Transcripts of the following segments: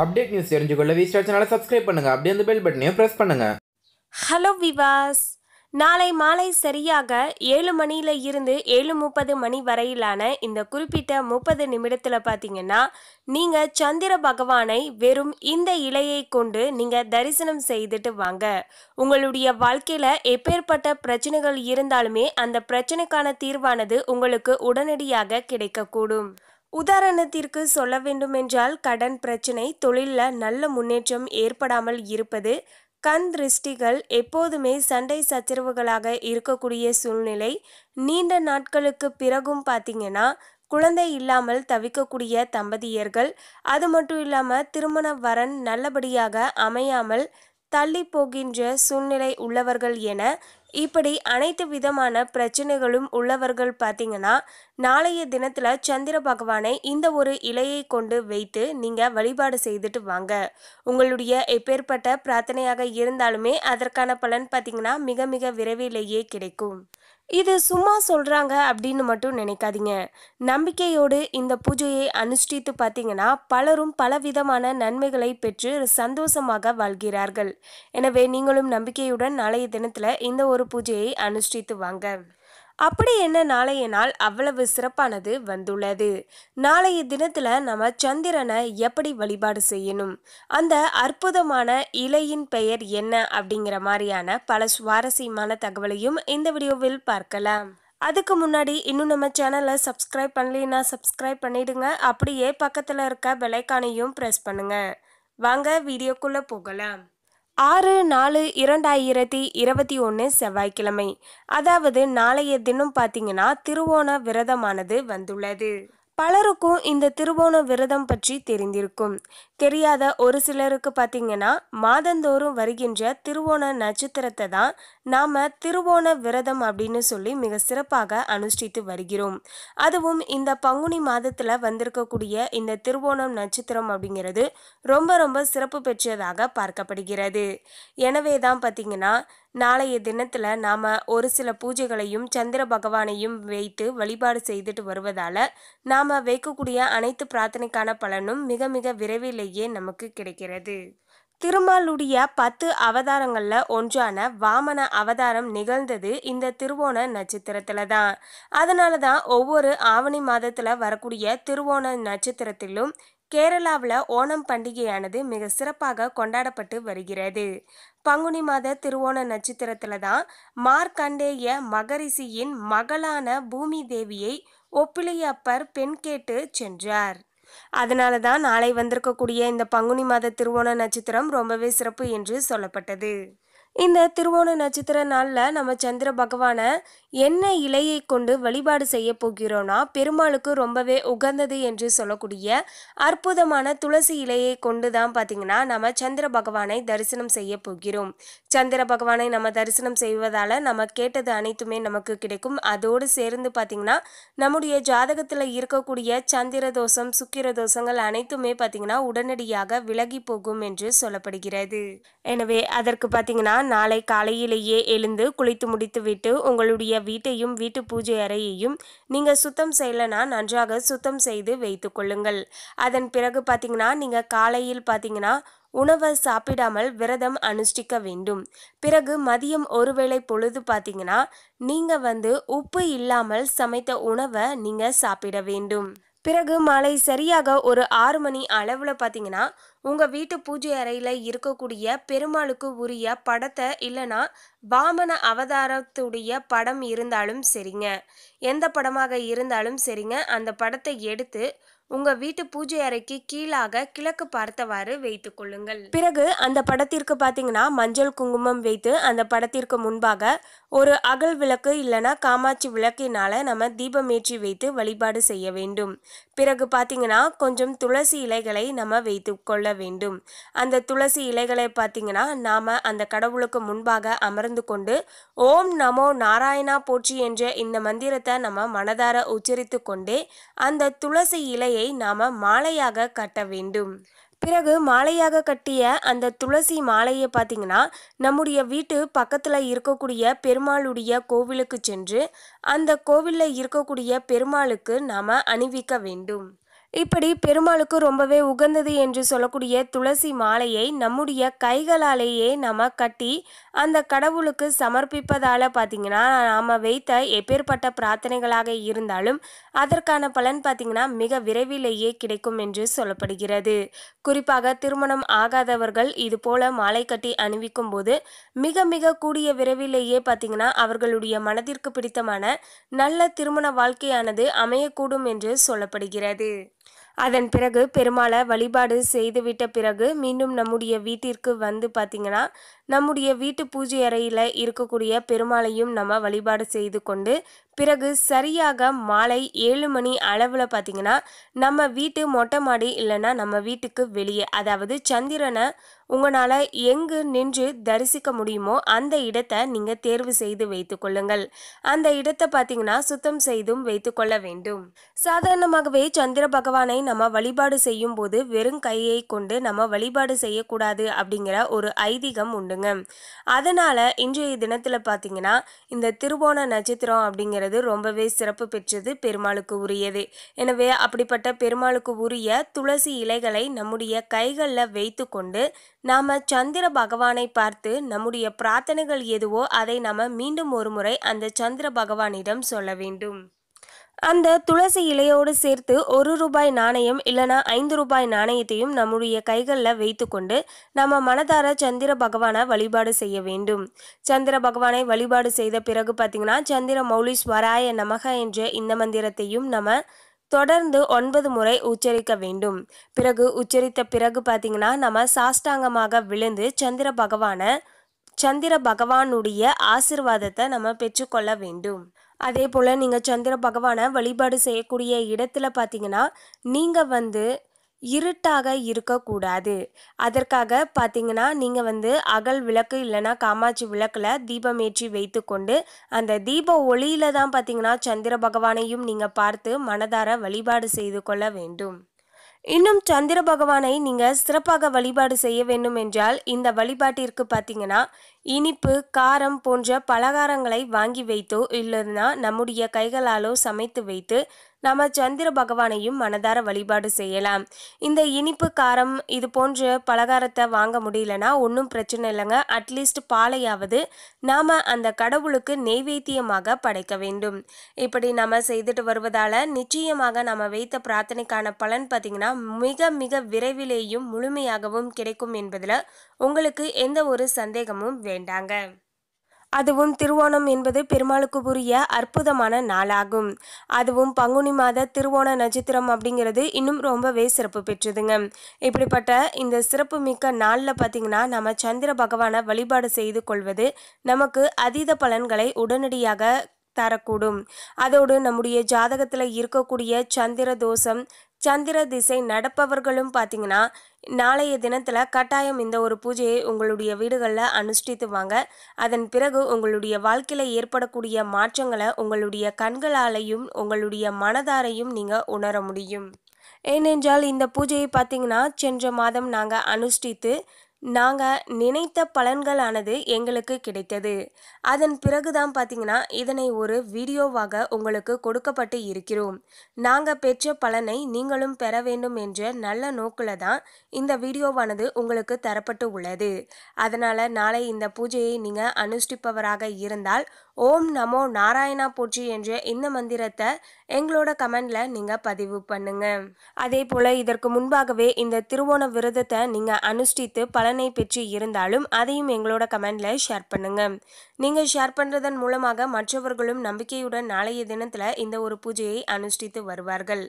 update news தெரிஞ்சுக்கொள்ள V star சேனலை subscribe பண்ணுங்கள் அப்படியே அந்த பெல் பட்டனையும் ப்ரெஸ் பண்ணுங்கள் ஹலோ விவாஸ் நாளை மாலை சரியாக ஏழு மணியில் இருந்து ஏழு முப்பது மணி வரையிலான இந்த குறிப்பிட்ட முப்பது நிமிடத்தில் பார்த்தீங்கன்னா நீங்கள் சந்திர பகவானை வெறும் இந்த இலையை கொண்டு நீங்கள் தரிசனம் செய்துட்டு வாங்க உங்களுடைய வாழ்க்கையில் எப்பேற்பட்ட பிரச்சனைகள் இருந்தாலுமே அந்த பிரச்சனைக்கான தீர்வானது உங்களுக்கு உடனடியாக கிடைக்கக்கூடும் உதாரணத்திற்கு சொல்ல வேண்டுமென்றால் கடன் பிரச்சனை தொழிலில் நல்ல முன்னேற்றம் ஏற்படாமல் இருப்பது கண் திருஷ்டிகள் எப்போதுமே சண்டை சச்சரவுகளாக இருக்கக்கூடிய சூழ்நிலை நீண்ட நாட்களுக்கு பிறகும் பார்த்தீங்கன்னா குழந்தை இல்லாமல் தவிக்கக்கூடிய தம்பதியர்கள் அது மட்டும் இல்லாமல் திருமண வரன் நல்லபடியாக அமையாமல் தள்ளி போகின்ற சூழ்நிலை உள்ளவர்கள் என இப்படி அனைத்து விதமான பிரச்சனைகளும் உள்ளவர்கள் பார்த்தீங்கன்னா நாளைய தினத்தில் சந்திர பகவானை இந்த ஒரு இலையை கொண்டு வைத்து நீங்கள் வழிபாடு செய்துட்டு வாங்க உங்களுடைய எப்பேற்பட்ட பிரார்த்தனையாக இருந்தாலுமே அதற்கான பலன் பார்த்தீங்கன்னா மிக மிக விரைவிலேயே கிடைக்கும் இது சும்மா சொல்கிறாங்க அப்படின்னு மட்டும் நினைக்காதீங்க நம்பிக்கையோடு இந்த பூஜையை அனுஷ்டித்து பார்த்தீங்கன்னா பலரும் பலவிதமான நன்மைகளை பெற்று சந்தோஷமாக வாழ்கிறார்கள் எனவே நீங்களும் நம்பிக்கையுடன் நாளைய தினத்தில் இந்த ஒரு பூஜையை அனுஷ்டித்து வாங்க அப்படி என்ன நாளைய நாள் அவ்வளவு சிறப்பானது வந்துள்ளது நாளைய தினத்தில் நம்ம சந்திரனை எப்படி வழிபாடு செய்யணும் அந்த அற்புதமான இலையின் பெயர் என்ன அப்படிங்கிற மாதிரியான பல சுவாரஸ்யமான தகவலையும் இந்த வீடியோவில் பார்க்கலாம் அதுக்கு முன்னாடி இன்னும் நம்ம சேனலை சப்ஸ்கிரைப் பண்ணலைன்னா சப்ஸ்கிரைப் பண்ணிடுங்க அப்படியே பக்கத்தில் இருக்க பெலைக்கானையும் ப்ரெஸ் பண்ணுங்கள் வாங்க வீடியோக்குள்ளே போகலாம் ஆறு நாலு இரண்டாயிரத்தி இருபத்தி ஒன்று செவ்வாய்க்கிழமை அதாவது நாளைய தினம் பார்த்தீங்கன்னா திருவோண விரதமானது வந்துள்ளது பலருக்கும் இந்த திருவோண விரதம் பற்றி தெரிந்திருக்கும் தெரியாத ஒரு சிலருக்கு பார்த்தீங்கன்னா மாதந்தோறும் வருகின்ற திருவோண நட்சத்திரத்தை தான் நாம் திருவோண விரதம் அப்படின்னு சொல்லி மிக சிறப்பாக அனுஷ்டித்து வருகிறோம் அதுவும் இந்த பங்குனி மாதத்தில் வந்திருக்கக்கூடிய இந்த திருவோணம் நட்சத்திரம் அப்படிங்கிறது ரொம்ப ரொம்ப சிறப்பு பெற்றதாக பார்க்கப்படுகிறது எனவே தான் பார்த்தீங்கன்னா நாளைய தினத்தில் நாம் ஒரு சில பூஜைகளையும் சந்திர பகவானையும் வைத்து வழிபாடு செய்துட்டு வருவதால் நாம் வைக்கக்கூடிய அனைத்து பிரார்த்தனைக்கான பலனும் மிக மிக விரைவிலேயே நமக்கு கிடைக்கிறது திருமாலுடைய பத்து அவதாரங்களில் ஒன்றான வாமன அவதாரம் நிகழ்ந்தது இந்த திருவோண நட்சத்திரத்தில் தான் அதனால தான் ஒவ்வொரு ஆவணி மாதத்தில் வரக்கூடிய திருவோண நட்சத்திரத்திலும் கேரளாவில் ஓணம் பண்டிகையானது மிக சிறப்பாக கொண்டாடப்பட்டு வருகிறது பங்குனி மாத திருவோண நட்சத்திரத்தில் தான் மார்க்கண்டேய மகரிஷியின் மகளான பூமி தேவியை ஒப்பிலியப்பர் பெண் கேட்டு சென்றார் அதனால தான் நாளை வந்திருக்கக்கூடிய இந்த பங்குனி மாத திருவோண நட்சத்திரம் ரொம்பவே சிறப்பு என்று சொல்லப்பட்டது இந்த திருவோண நட்சத்திர நாளில் நம்ம சந்திர பகவானை என்ன இலையை கொண்டு வழிபாடு செய்ய போகிறோன்னா பெருமாளுக்கு ரொம்பவே உகந்தது என்று சொல்லக்கூடிய அற்புதமான துளசி இலையை கொண்டு தான் பார்த்திங்கன்னா நம்ம சந்திர பகவானை தரிசனம் செய்ய போகிறோம் சந்திர பகவானை நம்ம தரிசனம் செய்வதால் நம்ம கேட்டது அனைத்துமே நமக்கு கிடைக்கும் அதோடு சேர்ந்து பார்த்திங்கன்னா நம்முடைய ஜாதகத்தில் இருக்கக்கூடிய சந்திர தோஷம் சுக்கிர தோஷங்கள் அனைத்துமே பார்த்திங்கன்னா உடனடியாக விலகி போகும் என்று சொல்லப்படுகிறது எனவே அதற்கு பார்த்திங்கன்னா நாளை காலையிலேயே எழுந்து குளித்து முடித்துவிட்டு உங்களுடைய வீட்டையும் வீட்டு பூஜை அறையையும் நீங்கள் சுத்தம் செய்யலைன்னா நன்றாக சுத்தம் செய்து வைத்து கொள்ளுங்கள் அதன் பிறகு பார்த்தீங்கன்னா நீங்கள் காலையில் பார்த்தீங்கன்னா உணவை சாப்பிடாமல் விரதம் அனுஷ்டிக்க வேண்டும் பிறகு மதியம் ஒருவேளை பொழுது பார்த்தீங்கன்னா நீங்கள் வந்து உப்பு இல்லாமல் சமைத்த உணவை நீங்கள் சாப்பிட வேண்டும் பிறகு மாலை சரியாக ஒரு ஆறு மணி அளவில் பார்த்தீங்கன்னா உங்கள் வீட்டு பூஜை அறையில் இருக்கக்கூடிய பெருமாளுக்கு உரிய படத்தை இல்லைனா வாமன அவதாரத்துடைய படம் இருந்தாலும் சரிங்க எந்த படமாக இருந்தாலும் சரிங்க அந்த படத்தை எடுத்து உங்கள் வீட்டு பூஜை அறைக்கு கீழாக கிழக்கு பார்த்தவாறு வைத்து கொள்ளுங்கள் பிறகு அந்த படத்திற்கு பாத்தீங்கன்னா மஞ்சள் குங்குமம் வைத்து அந்த படத்திற்கு முன்பாக ஒரு அகல் விளக்கு இல்லனா காமாட்சி விளக்கினால நம்ம தீபமேற்றி வைத்து வழிபாடு செய்ய வேண்டும் பிறகு பார்த்தீங்கன்னா கொஞ்சம் துளசி இலைகளை நம்ம வைத்து கொள்ள வேண்டும் அந்த துளசி இலைகளை பாத்தீங்கன்னா நாம் அந்த கடவுளுக்கு முன்பாக அமர்ந்து கொண்டு ஓம் நமோ நாராயணா போற்றி என்ற இந்த மந்திரத்தை நம்ம மனதார உச்சரித்து கொண்டே அந்த துளசி இலையை துளசியை நாம மாலையாக கட்ட வேண்டும் பிறகு மாலையாக கட்டிய அந்த துளசி மாலையை பார்த்திங்கன்னா நம்முடைய வீட்டு பக்கத்தில் இருக்கக்கூடிய பெருமாளுடைய கோவிலுக்கு சென்று அந்த கோவிலில் இருக்கக்கூடிய பெருமாளுக்கு நாம் அணிவிக்க வேண்டும் இப்படி பெருமாளுக்கு ரொம்பவே உகந்தது என்று சொல்லக்கூடிய துளசி மாலையை நம்முடைய கைகளாலேயே நம்ம கட்டி அந்த கடவுளுக்கு சமர்ப்பிப்பதால் பார்த்தீங்கன்னா நாம் வைத்த எப்பேற்பட்ட பிரார்த்தனைகளாக இருந்தாலும் அதற்கான பலன் பார்த்திங்கன்னா மிக விரைவிலேயே கிடைக்கும் என்று சொல்லப்படுகிறது குறிப்பாக திருமணம் ஆகாதவர்கள் இது போல மாலை கட்டி அணிவிக்கும் போது மிக மிக கூடிய விரைவிலேயே பார்த்திங்கன்னா அவர்களுடைய மனதிற்கு பிடித்தமான நல்ல திருமண வாழ்க்கையானது அமையக்கூடும் என்று சொல்லப்படுகிறது அதன் பிறகு பெருமாளை வழிபாடு செய்துவிட்ட பிறகு மீண்டும் நம்முடைய வீட்டிற்கு வந்து பார்த்திங்கன்னா நம்முடைய வீட்டு பூஜை அறையில் இருக்கக்கூடிய பெருமாளையும் நம்ம வழிபாடு செய்து கொண்டு பிறகு சரியாக மாலை ஏழு மணி அளவில் பார்த்திங்கன்னா நம்ம வீட்டு மொட்டை மாடி இல்லைன்னா நம்ம வீட்டுக்கு வெளியே அதாவது சந்திரனை உங்களால் எங்கு நின்று தரிசிக்க முடியுமோ அந்த இடத்தை நீங்கள் தேர்வு செய்து வைத்து கொள்ளுங்கள் அந்த இடத்தை பார்த்தீங்கன்னா சுத்தம் செய்தும் வைத்து கொள்ள வேண்டும் சாதாரணமாகவே சந்திர பகவானை நம்ம வழிபாடு செய்யும் போது வெறும் கையை கொண்டு நம்ம வழிபாடு செய்யக்கூடாது அப்படிங்கிற ஒரு ஐதீகம் உண்டுங்க அதனால் இன்றைய தினத்தில் பார்த்தீங்கன்னா இந்த திருவோண நட்சத்திரம் அப்படிங்கிறது ரொம்பவே சிறப்பு பெற்றது பெருமாளுக்கு உரியது எனவே அப்படிப்பட்ட பெருமாளுக்கு உரிய துளசி இலைகளை நம்முடைய கைகளில் வைத்து கொண்டு நாம் சந்திர பகவானை பார்த்து நம்முடைய பிரார்த்தனைகள் எதுவோ அதை நாம் மீண்டும் ஒரு முறை அந்த சந்திர பகவானிடம் சொல்ல வேண்டும் அந்த துளசி இலையோடு சேர்த்து ஒரு ரூபாய் நாணயம் இல்லைனா ஐந்து ரூபாய் நாணயத்தையும் நம்முடைய கைகளில் வைத்துக்கொண்டு நம்ம மனதார சந்திர பகவானை வழிபாடு செய்ய வேண்டும் சந்திர பகவானை வழிபாடு செய்த பிறகு பார்த்திங்கன்னா சந்திர மௌலீஸ்வராய நமக என்ற இந்த மந்திரத்தையும் நம்ம தொடர்ந்து ஒன்பது முறை உச்சரிக்க வேண்டும் பிறகு உச்சரித்த பிறகு பார்த்தீங்கன்னா நம்ம சாஷ்டாங்கமாக விழுந்து சந்திர பகவான சந்திர பகவானுடைய ஆசிர்வாதத்தை நம்ம பெற்றுக்கொள்ள வேண்டும் அதே போல் நீங்கள் சந்திர பகவானை வழிபாடு செய்யக்கூடிய இடத்துல பார்த்தீங்கன்னா நீங்கள் வந்து இருட்டாக இருக்கக்கூடாது அதற்காக பார்த்தீங்கன்னா நீங்கள் வந்து அகல் விளக்கு இல்லைனா காமாட்சி விளக்கில் தீபமேற்றி வைத்து கொண்டு அந்த தீப ஒளியில் தான் பார்த்தீங்கன்னா சந்திர பகவானையும் நீங்கள் பார்த்து மனதார வழிபாடு செய்து கொள்ள வேண்டும் இன்னும் சந்திர பகவானை நீங்கள் சிறப்பாக வழிபாடு செய்ய வேண்டும் என்றால் இந்த வழிபாட்டிற்கு பார்த்தீங்கன்னா இனிப்பு காரம் போன்ற பலகாரங்களை வாங்கி வைத்தோ இல்லைன்னா நம்முடைய கைகளாலோ சமைத்து வைத்து நாம சந்திர பகவானையும் மனதார வழிபாடு செய்யலாம் இந்த இனிப்பு காரம் இது போன்ற பலகாரத்தை வாங்க முடியலன்னா ஒன்றும் பிரச்சனை இல்லைங்க அட்லீஸ்ட் பாலையாவது நாம் அந்த கடவுளுக்கு நெய்வேத்தியமாக படைக்க வேண்டும் இப்படி நம்ம செய்துட்டு வருவதால் நிச்சயமாக நம்ம வைத்த பிரார்த்தனைக்கான பலன் பார்த்திங்கன்னா மிக மிக விரைவிலேயும் முழுமையாகவும் கிடைக்கும் என்பதில் உங்களுக்கு எந்த ஒரு சந்தேகமும் வேண்டாங்க அதுவும் திருவோணம் என்பது பெருமாளுக்கு உரிய அற்புதமான நாளாகும் அதுவும் பங்குனி மாத திருவோண நட்சத்திரம் அப்படிங்கிறது இன்னும் ரொம்பவே சிறப்பு பெற்றதுங்க இப்படிப்பட்ட இந்த சிறப்பு மிக்க நாளில் பார்த்தீங்கன்னா நம்ம சந்திர பகவானை வழிபாடு செய்து கொள்வது நமக்கு அதீத பலன்களை உடனடியாக தரக்கூடும் அதோடு நம்முடைய ஜாதகத்தில் இருக்கக்கூடிய சந்திர தோஷம் சந்திர திசை நடப்பவர்களும் பார்த்தீங்கன்னா நாளைய தினத்தில் கட்டாயம் இந்த ஒரு பூஜையை உங்களுடைய வீடுகளில் அனுஷ்டித்து வாங்க அதன் பிறகு உங்களுடைய வாழ்க்கையில் ஏற்படக்கூடிய மாற்றங்களை உங்களுடைய கண்களாலையும் உங்களுடைய மனதாரையும் நீங்கள் உணர முடியும் ஏனென்றால் இந்த பூஜையை பார்த்தீங்கன்னா சென்ற மாதம் நாங்கள் அனுஷ்டித்து நாங்கள் நினைத்த பலன்களானது எங்களுக்கு கிடைத்தது அதன் பிறகுதான் பார்த்தீங்கன்னா இதனை ஒரு வீடியோவாக உங்களுக்கு கொடுக்கப்பட்டு இருக்கிறோம் நாங்கள் பெற்ற பலனை நீங்களும் பெற வேண்டும் என்ற நல்ல நோக்கில் தான் இந்த வீடியோவானது உங்களுக்கு தரப்பட்டு உள்ளது அதனால் நாளை இந்த பூஜையை நீங்கள் அனுஷ்டிப்பவராக இருந்தால் ஓம் நமோ நாராயணா போற்றி என்ற இந்த மந்திரத்தை எங்களோட கமெண்ட்ல நீங்க பதிவு பண்ணுங்க அதே போல் இதற்கு முன்பாகவே இந்த திருவோண விரதத்தை நீங்க அனுஷ்டித்து பல பலனை பெற்று இருந்தாலும் அதையும் எங்களோட கமெண்டில் ஷேர் பண்ணுங்கள் நீங்கள் ஷேர் பண்ணுறதன் மூலமாக மற்றவர்களும் நம்பிக்கையுடன் நாளைய தினத்தில் இந்த ஒரு பூஜையை அனுஷ்டித்து வருவார்கள்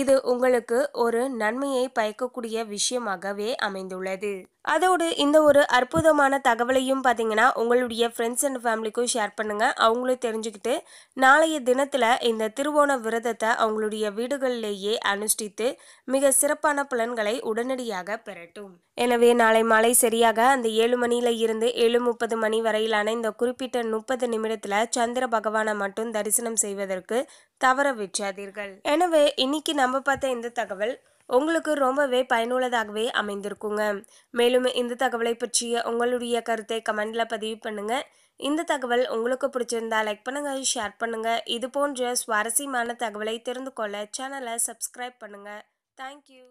இது உங்களுக்கு ஒரு நன்மையை பயக்கக்கூடிய விஷயமாகவே அமைந்துள்ளது அதோடு இந்த ஒரு அற்புதமான தகவலையும் பார்த்தீங்கன்னா உங்களுடைய ஃப்ரெண்ட்ஸ் அண்ட் ஃபேமிலிக்கும் ஷேர் பண்ணுங்கள் அவங்களும் தெரிஞ்சுக்கிட்டு நாளைய தினத்தில் இந்த திருவோண விரதத்தை அவங்களுடைய வீடுகளிலேயே அனுஷ்டித்து மிக சிறப்பான பலன்களை உடனடியாக பெறட்டும் எனவே நாளை மாலை சரியாக அந்த ஏழு மணியில் இருந்து ஏழு முப்பது மணி வரையிலான இந்த குறிப்பிட்ட முப்பது நிமிடத்தில் சந்திர பகவானை மட்டும் தரிசனம் செய்வதற்கு தவற விற்றாதீர்கள் எனவே இன்னைக்கு நம்ம பார்த்த இந்த தகவல் உங்களுக்கு ரொம்பவே பயனுள்ளதாகவே அமைந்திருக்குங்க மேலும் இந்த தகவலை பற்றிய உங்களுடைய கருத்தை கமெண்டில் பதிவு பண்ணுங்கள் இந்த தகவல் உங்களுக்கு பிடிச்சிருந்தா லைக் பண்ணுங்கள் ஷேர் பண்ணுங்கள் இது போன்ற சுவாரஸ்யமான தகவலை தெரிந்து கொள்ள சேனலை சப்ஸ்கிரைப் பண்ணுங்கள் தேங்க்யூ